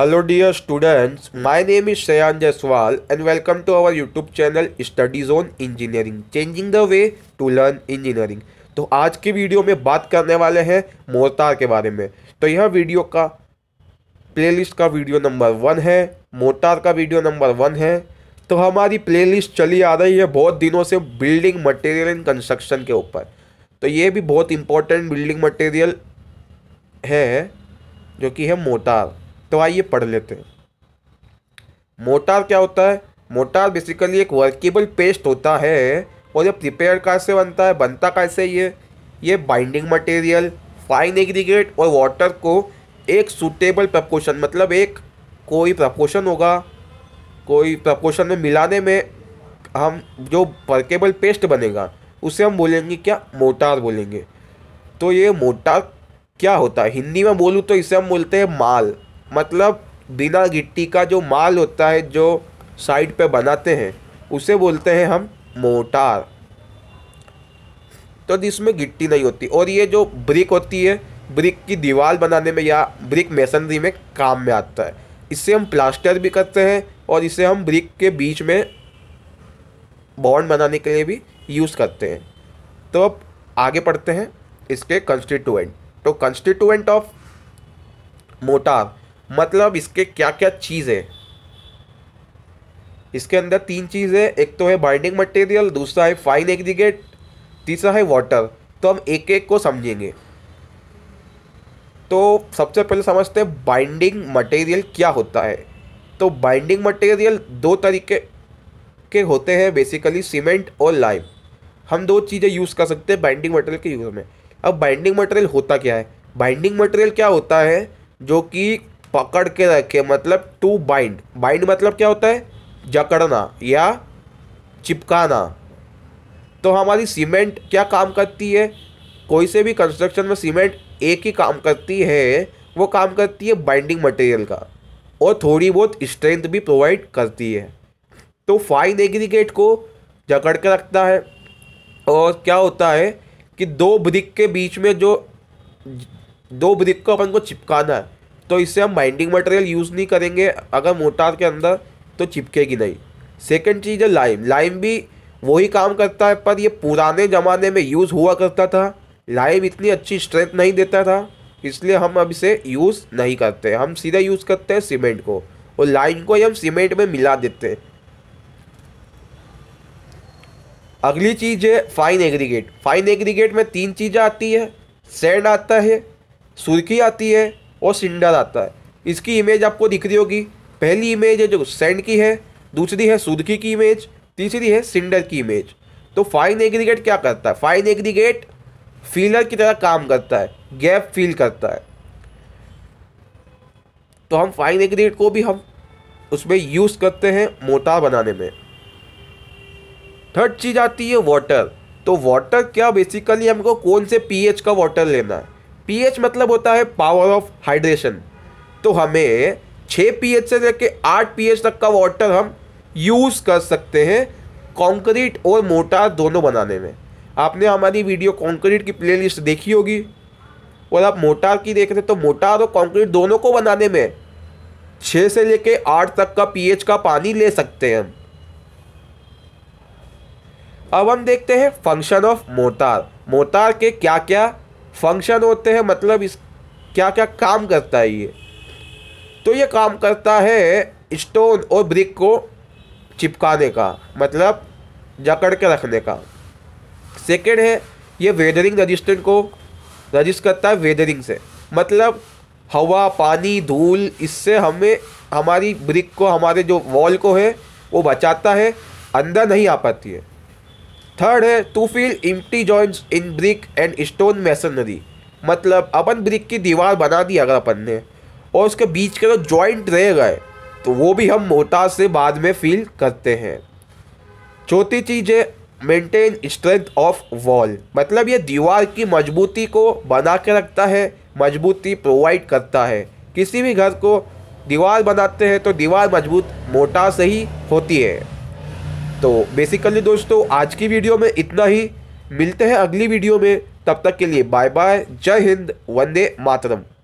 hello dear students my name is Shreyan Jaiswal and welcome to our YouTube channel studies on engineering changing the way to learn engineering तो आज की video में बात करने वाले हैं मोर्टार के बारे में तो यह वीडियो का प्लेलिस्ट का वीडियो नंबर वन है मोर्टार का वीडियो नंबर वन है तो हमारी प्ले चली आ रही है बहुत दिनों से बिल्डिंग मटेरियल एंड कंस्ट्रक्शन के ऊपर तो ये भी बहुत इंपॉर्टेंट बिल्डिंग मटेरियल है जो कि है मोटार तो आइए पढ़ लेते हैं मोटार क्या होता है मोटार बेसिकली एक वर्केबल पेस्ट होता है और ये प्रिपेयर कैसे बनता है बनता कैसे ये ये बाइंडिंग मटेरियल फाइन एग्रीगेट और वाटर को एक सूटेबल प्रपोशन मतलब एक कोई प्रपोशन होगा कोई प्रपोशन में मिलाने में हम जो वर्केबल पेस्ट बनेगा उसे हम बोलेंगे क्या मोटार बोलेंगे तो ये मोटार क्या होता है हिंदी में बोलूँ तो इसे हम बोलते हैं माल मतलब बिना गिट्टी का जो माल होता है जो साइड पे बनाते हैं उसे बोलते हैं हम मोटार तो इसमें गिट्टी नहीं होती और ये जो ब्रिक होती है ब्रिक की दीवार बनाने में या ब्रिक मेसनरी में काम में आता है इससे हम प्लास्टर भी करते हैं और इसे हम ब्रिक के बीच में बॉन्ड बनाने के लिए भी यूज़ करते हैं तो अब आगे पढ़ते हैं इसके कंस्टिट्यूएंट तो कंस्टिट्यूएंट ऑफ मोटार मतलब इसके क्या क्या चीज़ है इसके अंदर तीन चीज़ है एक तो है बाइंडिंग मटेरियल दूसरा है फाइन एग्रीगेट तीसरा है वाटर तो हम एक एक को समझेंगे तो सबसे पहले समझते हैं बाइंडिंग मटेरियल क्या होता है तो बाइंडिंग मटेरियल दो तरीके के होते हैं बेसिकली सीमेंट और लाइम हम दो चीज़ें यूज़ कर सकते हैं बाइंडिंग मटेरियल के यूज़ में अब बाइंडिंग मटेरियल होता क्या है बाइंडिंग मटेरियल क्या होता है जो कि पकड़ के रखे मतलब टू बाइंड बाइंड मतलब क्या होता है जकड़ना या चिपकाना तो हमारी सीमेंट क्या काम करती है कोई से भी कंस्ट्रक्शन में सीमेंट एक ही काम करती है वो काम करती है बाइंडिंग मटेरियल का और थोड़ी बहुत स्ट्रेंथ भी प्रोवाइड करती है तो फाइन एग्रीगेट को जकड़ के रखता है और क्या होता है कि दो ब्रिक के बीच में जो दो ब्रिक को अपन को चिपकाना है तो इससे हम बाइंडिंग मटेरियल यूज़ नहीं करेंगे अगर मोटार के अंदर तो चिपकेगी नहीं सेकेंड चीज़ है लाइम लाइम भी वही काम करता है पर ये पुराने ज़माने में यूज़ हुआ करता था लाइम इतनी अच्छी स्ट्रेंथ नहीं देता था इसलिए हम अब इसे यूज़ नहीं करते हम सीधा यूज़ करते हैं सीमेंट को और लाइम को ही हम सीमेंट में मिला देते हैं अगली चीज़ है फाइन एग्रीगेट फाइन एग्रीगेट में तीन चीज़ें आती है सैंड आता है सुर्खी आती है और सिंडर आता है इसकी इमेज आपको दिख रही होगी पहली इमेज है जो सैंड की है दूसरी है सुदकी की इमेज तीसरी है सिंडर की इमेज तो फाइन एग्रीगेट क्या करता है फाइन एग्रीगेट फीलर की तरह काम करता है गैप फील करता है तो हम फाइन एग्रीगेट को भी हम उसमें यूज़ करते हैं मोटा बनाने में थर्ड चीज़ आती है वाटर तो वाटर क्या बेसिकली हमको कौन से पीएच का वाटर लेना है पीएच मतलब होता है पावर ऑफ हाइड्रेशन तो हमें छः पीएच से लेकर आठ पीएच तक का वाटर हम यूज़ कर सकते हैं कंक्रीट और मोटार दोनों बनाने में आपने हमारी वीडियो कंक्रीट की प्लेलिस्ट देखी होगी और आप मोटार की देख रहे तो मोटार और कंक्रीट दोनों को बनाने में छः से लेके आठ तक का पीएच का पानी ले सकते हैं हम अब हम देखते हैं फंक्शन ऑफ मोटार मोटार के क्या क्या फंक्शन होते हैं मतलब इस क्या क्या काम करता है ये तो ये काम करता है स्टोन और ब्रिक को चिपकाने का मतलब जकड़ के रखने का सेकेंड है ये वेदरिंग रजिस्टेंट को रजिस्ट करता है वेदरिंग से मतलब हवा पानी धूल इससे हमें हमारी ब्रिक को हमारे जो वॉल को है वो बचाता है अंदर नहीं आ पाती है थर्ड है to fill empty joints in brick and stone masonry मतलब अपन ब्रिक की दीवार बना दी अगर अपन ने और उसके बीच के जो तो जॉइंट रह गए तो वो भी हम मोटा से बाद में फील करते हैं चौथी चीज़ है मेंटेन स्ट्रेंथ ऑफ वॉल मतलब ये दीवार की मजबूती को बना के रखता है मजबूती प्रोवाइड करता है किसी भी घर को दीवार बनाते हैं तो दीवार मजबूत मोटा से ही होती है तो बेसिकली दोस्तों आज की वीडियो में इतना ही मिलते हैं अगली वीडियो में तब तक के लिए बाय बाय जय हिंद वंदे मातरम